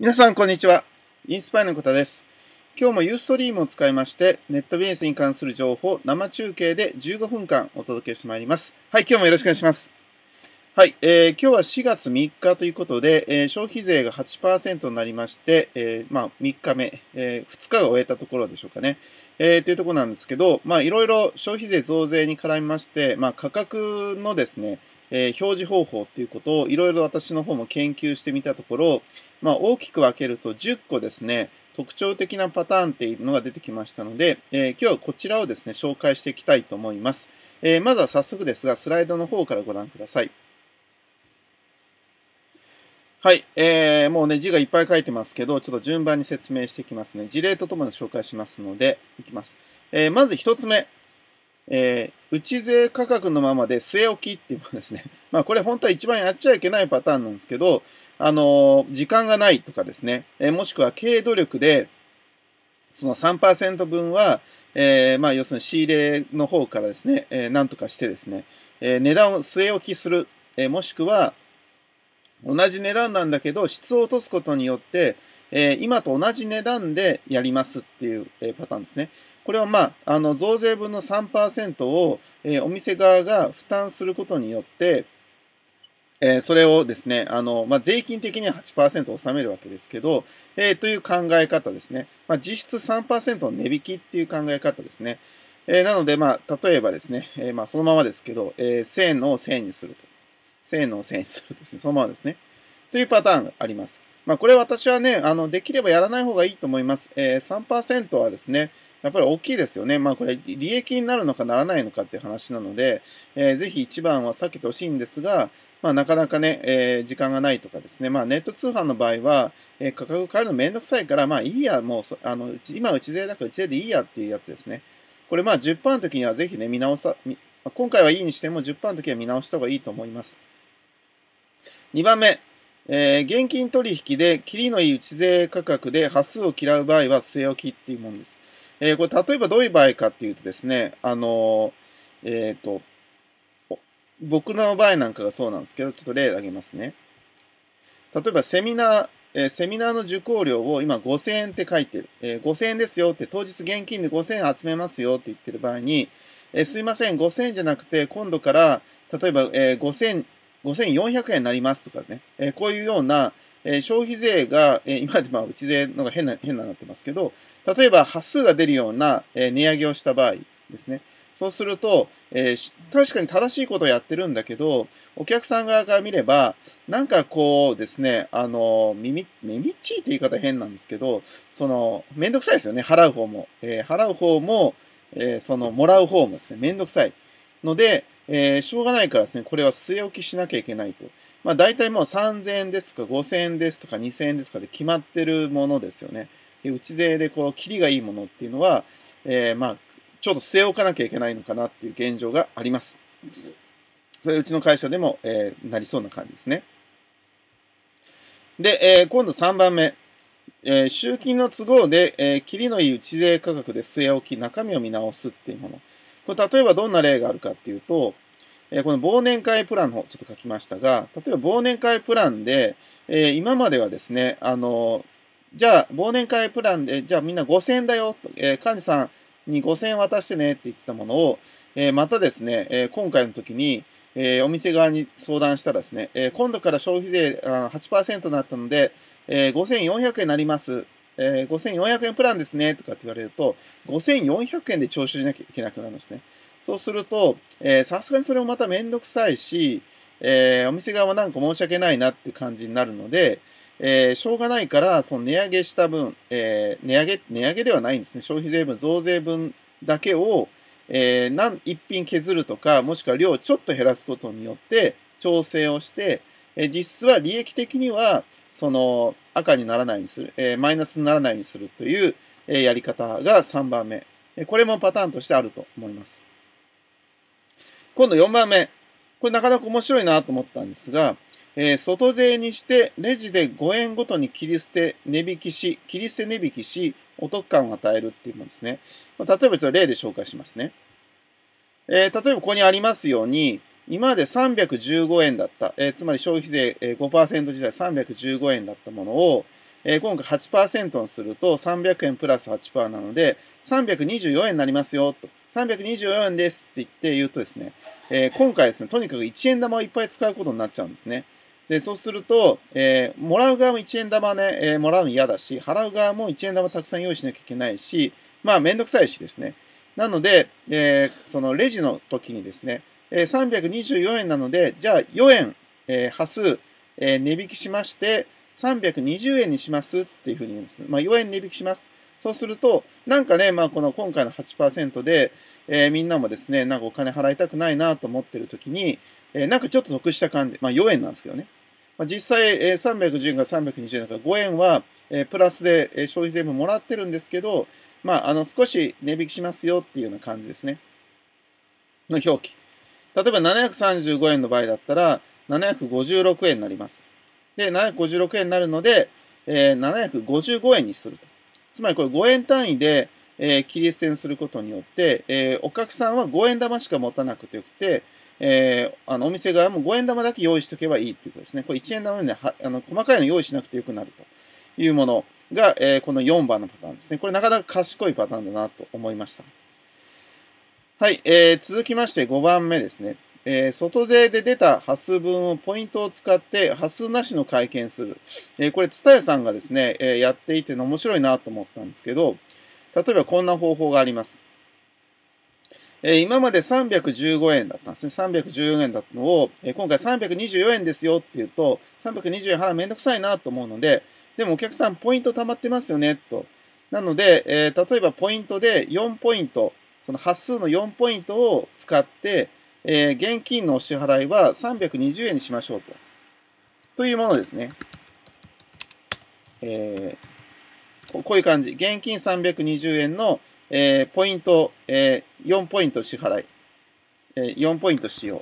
皆さん、こんにちは。インスパイのことです。今日もユーストリームを使いまして、ネットビジネスに関する情報を生中継で15分間お届けしてまいります。はい、今日もよろしくお願いします。はい、えー、今日は4月3日ということで、えー、消費税が8%になりまして、えー、まあ、3日目、え2日が終えたところでしょうかね。えというところなんですけど、まあ、いろいろ消費税増税に絡みまして、まあ、価格のですね、え表示方法っていうことをいろいろ私の方も研究してみたところ、まあ、大きく分けると10個ですね、特徴的なパターンっていうのが出てきましたので、えー、今日はこちらをですね、紹介していきたいと思います。えまずは早速ですが、スライドの方からご覧ください。はい、えー、もうね、字がいっぱい書いてますけど、ちょっと順番に説明していきますね。事例とともに紹介しますので、いきます。えー、まず一つ目。えー、内税価格のままで据え置きっていうものですね。まあこれ本当は一番やっちゃいけないパターンなんですけど、あのー、時間がないとかですね、えー、もしくは経営努力で、その3%分は、えー、まあ要するに仕入れの方からですね、えー、なんとかしてですね、えー、値段を据え置きする、えー、もしくは、同じ値段なんだけど、質を落とすことによって、えー、今と同じ値段でやりますっていう、えー、パターンですね。これはまあ、あの、増税分の3%を、えー、お店側が負担することによって、えー、それをですね、あの、まあ、税金的には8%納めるわけですけど、えー、という考え方ですね。まあ、実質3%の値引きっていう考え方ですね。えー、なので、まあ、例えばですね、えまあ、そのままですけど、え1000円の1000円にすると。性能正にするですね。そのままですね。というパターンがあります。まあ、これ私はね、あの、できればやらない方がいいと思います。えー、3%はですね、やっぱり大きいですよね。まあ、これ、利益になるのかならないのかって話なので、えー、ぜひ一番は避けてほしいんですが、まあ、なかなかね、えー、時間がないとかですね。まあ、ネット通販の場合は、えー、価格変えるのめんどくさいから、まあ、いいや、もう、あの、今、うち税だからうち税でいいやっていうやつですね。これ、まあ、10%の時にはぜひね、見直さ、今回はいいにしても10%の時は見直した方がいいと思います。2番目、えー、現金取引で、切りのいい内税価格で、端数を嫌う場合は据え置きっていうものです。えー、これ、例えばどういう場合かっていうとですね、あのー、えっ、と、僕の場合なんかがそうなんですけど、ちょっと例を挙げますね。例えばセミナー、えー、セミナーの受講料を今5000円って書いてる。えー、5000円ですよって当日現金で5000円集めますよって言ってる場合に、えー、すいません、5000円じゃなくて今度から、例えば、えー、5000 5400円になりますとかね、えー、こういうような、えー、消費税が、えー、今までまあうち税のが変な、変ななってますけど、例えば端数が出るような、えー、値上げをした場合ですね。そうすると、えー、確かに正しいことをやってるんだけど、お客さん側から見れば、なんかこうですね、あの、耳、耳っちいって言い方変なんですけど、その、めんどくさいですよね、払う方も。えー、払う方も、えー、その、もらう方もですね、めんどくさい。ので、えー、しょうがないからですね、これは据え置きしなきゃいけないと。まあ大体もう3000円ですとか5000円ですとか2000円ですとかで決まってるものですよね。で、内税でこう、キリがいいものっていうのは、えー、まあ、ちょっと据え置かなきゃいけないのかなっていう現状があります。それうちの会社でも、えー、なりそうな感じですね。で、えー、今度3番目。えー、集金の都合で、えー、キのいい内税価格で据え置き、中身を見直すっていうもの。これ例えばどんな例があるかっていうと、えこの忘年会プランの方、ちょっと書きましたが、例えば忘年会プランで、え今まではですね、あの、じゃあ、忘年会プランで、じゃあみんな5000円だよ、と、えー、幹事さんに5000円渡してねって言ってたものを、えー、またですね、えー、今回の時に、えー、お店側に相談したらですね、えー、今度から消費税あ8%になったので、えー、5400円になります。えー、5400円プランですねとかって言われると、5400円で徴収しなきゃいけなくなるんですね。そうすると、さすがにそれもまためんどくさいし、えー、お店側はなんか申し訳ないなって感じになるので、えー、しょうがないから、その値上げした分、えー、値上げ、値上げではないんですね。消費税分、増税分だけを、えー、何、一品削るとか、もしくは量をちょっと減らすことによって、調整をして、え実質は利益的には、その赤にならないようにする、えマイナスにならないようにするという、えやり方が3番目。これもパターンとしてあると思います。今度4番目。これなかなか面白いなと思ったんですが、え外税にしてレジで5円ごとに切り捨て値引きし、切り捨て値引きし、お得感を与えるっていうものですね。例えばちょっと例で紹介しますね。え例えばここにありますように、今まで315円だった、えー、つまり消費税、ー、5%時代315円だったものを、えー、今回8%にすると300円プラス8%なので、324円になりますよ、と。324円ですって言って言うとですね、えー、今回ですね、とにかく1円玉をいっぱい使うことになっちゃうんですね。で、そうすると、えー、もらう側も1円玉ね、えー、もらうの嫌だし、払う側も1円玉たくさん用意しなきゃいけないし、まあ、めんどくさいしですね。なので、えー、そのレジの時にですね、324円なので、じゃあ4円、えー、波数、えー、値引きしまして、320円にしますっていうふうに言うんですね。まあ、4円値引きします。そうすると、なんかね、まあ、この今回の8%で、えー、みんなもですね、なんかお金払いたくないなと思ってる時に、えー、なんかちょっと得した感じ。まあ、4円なんですけどね。まあ、実際、えー、310円が320円だから5円は、えー、プラスで、消費税分もらってるんですけど、まあ、あの、少し値引きしますよっていうような感じですね。の表記。例えば735円の場合だったら、756円になります。で、756円になるので、えー、755円にすると。つまりこれ5円単位で、えー、切り捨てにすることによって、えー、お客さんは5円玉しか持たなくてよくて、えー、あのお店側も5円玉だけ用意しとけばいいということですね。これ1円玉で、ね、あの細かいの用意しなくてよくなるというものが、えー、この4番のパターンですね。これなかなか賢いパターンだなと思いました。はい、えー、続きまして5番目ですね。えー、外税で出た端数分をポイントを使って端数なしの会見する。えー、これ、蔦屋さんがですね、えー、やっていて面白いなと思ったんですけど、例えばこんな方法があります。えー、今まで315円だったんですね。314円だったのを、えー、今回324円ですよって言うと、320円払うめんどくさいなと思うので、でもお客さんポイント貯まってますよね、と。なので、えー、例えばポイントで4ポイント、その発数の4ポイントを使って、えー、現金のお支払いは320円にしましょうと。というものですね。えー、こういう感じ。現金320円の、えー、ポイント、えー、4ポイント支払い。えー、4ポイント使用。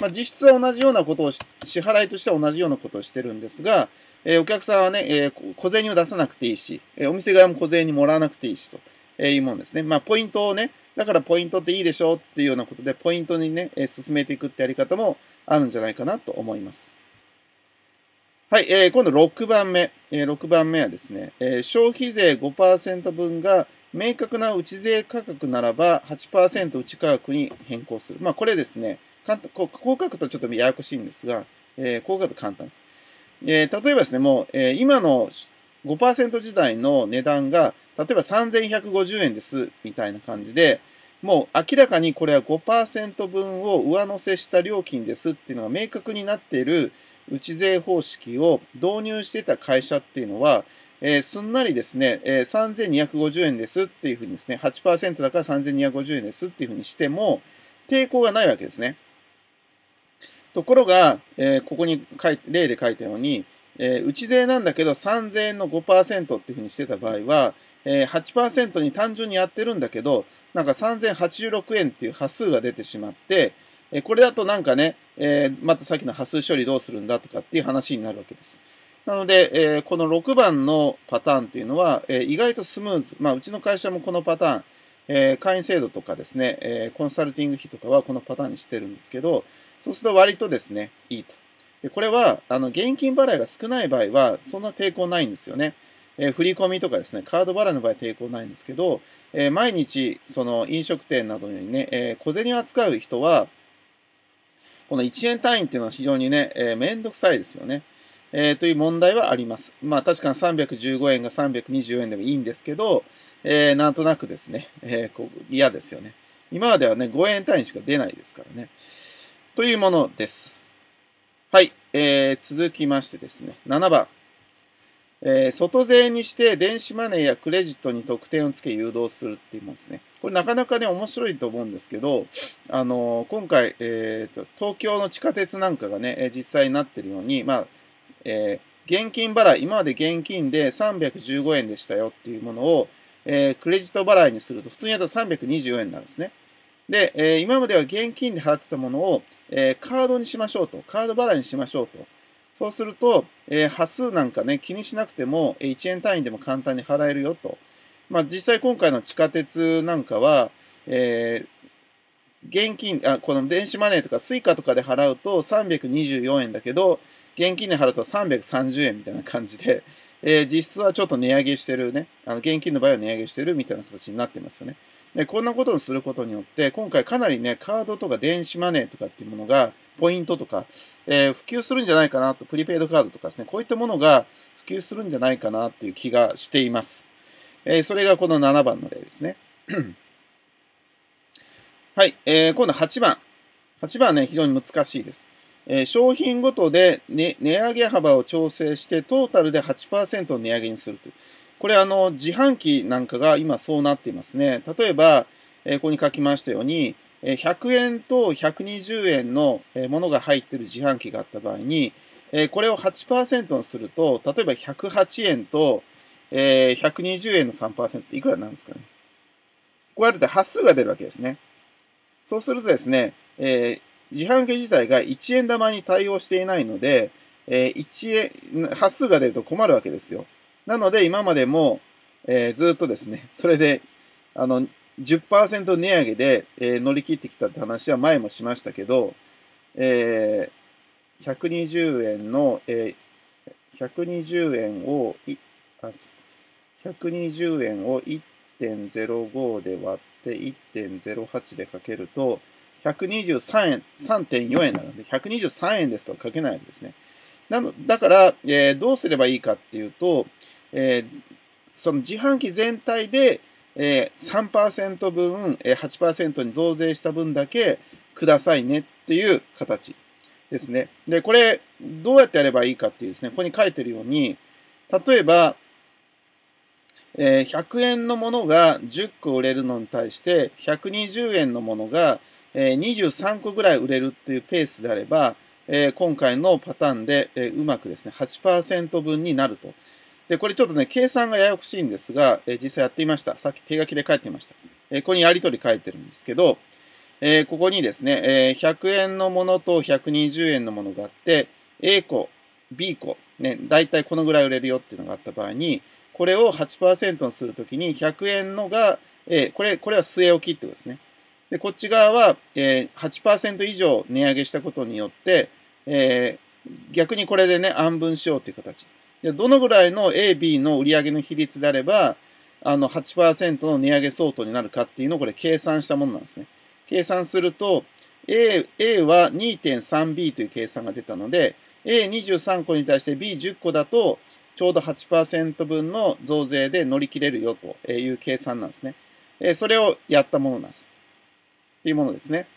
まあ、実質は同じようなことを支払いとしては同じようなことをしてるんですが、えー、お客さんはね、えー、小銭を出さなくていいし、えー、お店側も小銭もらわなくていいしと。えいうもんですね。まあ、ポイントをね、だからポイントっていいでしょうっていうようなことで、ポイントにね、え進めていくってやり方もあるんじゃないかなと思います。はい、えー、今度6番目。えー、6番目はですね、えー、消費税5%分が明確な内税価格ならば8%内価格に変更する。まあ、これですね、簡単こう書くとちょっとややこしいんですが、えー、こう書くと簡単です。えー、例えばですね、もう、えー、今の5%自体の値段が、例えば3150円です、みたいな感じで、もう明らかにこれは5%分を上乗せした料金ですっていうのが明確になっている内税方式を導入してた会社っていうのは、えー、すんなりですね、えー、3250円ですっていうふうにですね、8%だから3250円ですっていうふうにしても、抵抗がないわけですね。ところが、えー、ここに書い例で書いたように、えー、内税なんだけど3000円の5%っていうふうにしてた場合は、えー、8%に単純にやってるんだけど、なんか3086円っていう波数が出てしまって、えー、これだとなんかね、えー、またさっきの波数処理どうするんだとかっていう話になるわけです。なので、えー、この6番のパターンっていうのは、えー、意外とスムーズ。まあ、うちの会社もこのパターン、えー、会員制度とかですね、えー、コンサルティング費とかはこのパターンにしてるんですけど、そうすると割とですね、いいと。でこれは、あの、現金払いが少ない場合は、そんな抵抗ないんですよね。えー、振り込みとかですね、カード払いの場合抵抗ないんですけど、えー、毎日、その飲食店などにね、えー、小銭を扱う人は、この1円単位っていうのは非常にね、えー、めんどくさいですよね。えー、という問題はあります。まあ確かに315円が3 2 4円でもいいんですけど、えー、なんとなくですね、えー、こう嫌ですよね。今まではね、5円単位しか出ないですからね。というものです。はい、えー、続きましてですね、7番。えー、外税にして電子マネーやクレジットに特典をつけ誘導するっていうもんですね。これなかなかね、面白いと思うんですけど、あのー、今回、えーと、東京の地下鉄なんかがね、実際になってるように、まあ、えー、現金払い、今まで現金で315円でしたよっていうものを、えー、クレジット払いにすると、普通にやると324円になるんですね。で、えー、今までは現金で払ってたものを、えー、カードにしましょうと。カード払いにしましょうと。そうすると、えー、端数なんかね、気にしなくても、え1円単位でも簡単に払えるよと。まあ、実際今回の地下鉄なんかは、えー、現金、あ、この電子マネーとか suica とかで払うと324円だけど、現金で払うと330円みたいな感じで、えー、実質はちょっと値上げしてるね。あの、現金の場合は値上げしてるみたいな形になってますよね。で、こんなことをすることによって、今回かなりね、カードとか電子マネーとかっていうものが、ポイントとか、えー、普及するんじゃないかなと、プリペイドカードとかですね、こういったものが普及するんじゃないかなっていう気がしています。えー、それがこの7番の例ですね。はい、えー、今度8番。8番ね、非常に難しいです。えー、商品ごとで、ね、値上げ幅を調整して、トータルで8%値上げにするという。これ、あの、自販機なんかが今そうなっていますね。例えば、えー、ここに書きましたように、えー、100円と120円のものが入っている自販機があった場合に、えー、これを8%にすると、例えば108円と、えー、120円の3%っていくらになるんですかね。こうやると端数が出るわけですね。そうするとですね、えー、自販機自体が1円玉に対応していないので、えー、1円、端数が出ると困るわけですよ。なので、今までも、えー、ずっとですね、それで、あの、10%値上げで、えー、乗り切ってきたって話は前もしましたけど、えー、120円の、えー、120円を、120円を1 1.05で割って1.08でかけると、123円、3.4円なので、123円ですとかけないんですね。なの、だから、えー、どうすればいいかっていうと、えー、その自販機全体で、えー、3%分、えー、8%に増税した分だけくださいねっていう形ですね。で、これ、どうやってやればいいかっていうですね、ここに書いてるように、例えば、えー、100円のものが10個売れるのに対して120円のものが、えー、23個ぐらい売れるっていうペースであれば、えー、今回のパターンで、えうまくですね8%分になると。で、これちょっとね、計算がややこしいんですが、え実際やっていました。さっき手書きで書いていました。えここにやり取り書いてるんですけど、えここにですね、え100円のものと120円のものがあって、A 個、B 個、ね、大体このぐらい売れるよっていうのがあった場合に、これを8%にするときに100円のが、えー、これ、これは据え置きってことですね。で、こっち側は、えー、8%以上値上げしたことによって、えー、逆にこれでね、安分しようという形。どのぐらいの A、B の売上の比率であれば、あの8%の値上げ相当になるかっていうのをこれ計算したものなんですね。計算すると、A, A は 2.3B という計算が出たので、A23 個に対して B10 個だと、ちょうど8%分の増税で乗り切れるよという計算なんですね。それをやったものなんです。っていうものですね。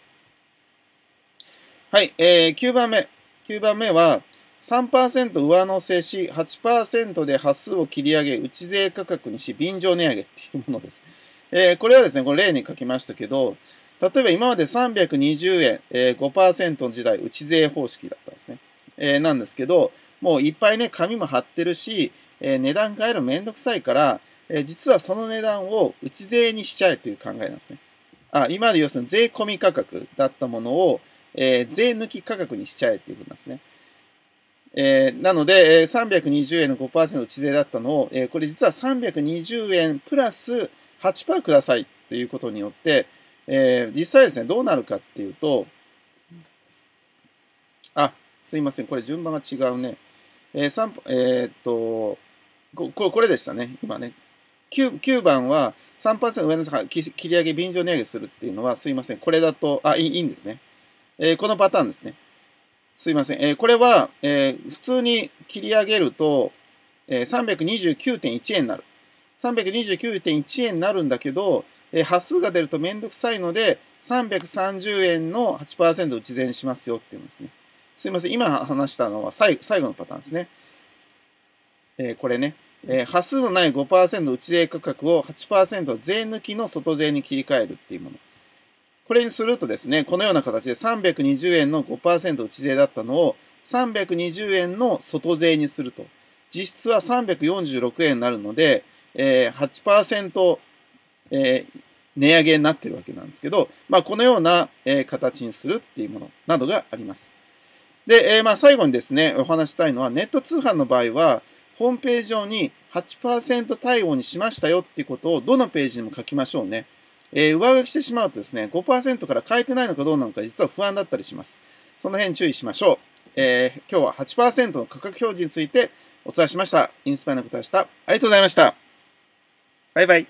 はい、えー、9番目。9番目は、3%上乗せし、8%で端数を切り上げ、内税価格にし、便乗値上げっていうものです。えー、これはですね、これ例に書きましたけど、例えば今まで320円、えー、5%の時代、内税方式だったんですね。えー、なんですけど、もういっぱいね、紙も貼ってるし、えー、値段変えるのめんどくさいから、えー、実はその値段を内税にしちゃえという考えなんですね。あ、今まで要するに税込み価格だったものを、え税抜き価格にしちゃえということなんですね。えなので、え320円の5%内税だったのを、えこれ実は320円プラス8%くださいということによって、え実際ですね、どうなるかっていうと、あ、すいません。これ順番が違うね。えー、3、えー、っと、ここれでしたね。今ね。9, 9番は3%上の切り上げ、便乗値上げするっていうのは、すいません。これだと、あ、いいいいんですね、えー、このパターンですね。すいません。えー、これは、えー、普通に切り上げると、えー、329.1円になる。329.1円になるんだけど、えー、端数が出るとめんどくさいので、330円の8%を事前しますよっていうんですね。すいません、今話したのは最後のパターンですね。えー、これね、えー、端数のない5%打ち税価格を8%税抜きの外税に切り替えるっていうもの。これにするとですね、このような形で320円の5%打ち税だったのを320円の外税にすると。実質は346円になるので、えー、8%、えー、値上げになってるわけなんですけど、まあ、このような、えー、形にするっていうものなどがあります。で、えー、まあ最後にですね、お話したいのは、ネット通販の場合は、ホームページ上に8%対応にしましたよっていうことをどのページにも書きましょうね。えー、上書きしてしまうとですね、5%から変えてないのかどうなのか実は不安だったりします。その辺注意しましょう。えー、今日は8%の価格表示についてお伝えしました。インスパイのことでした。ありがとうございました。バイバイ。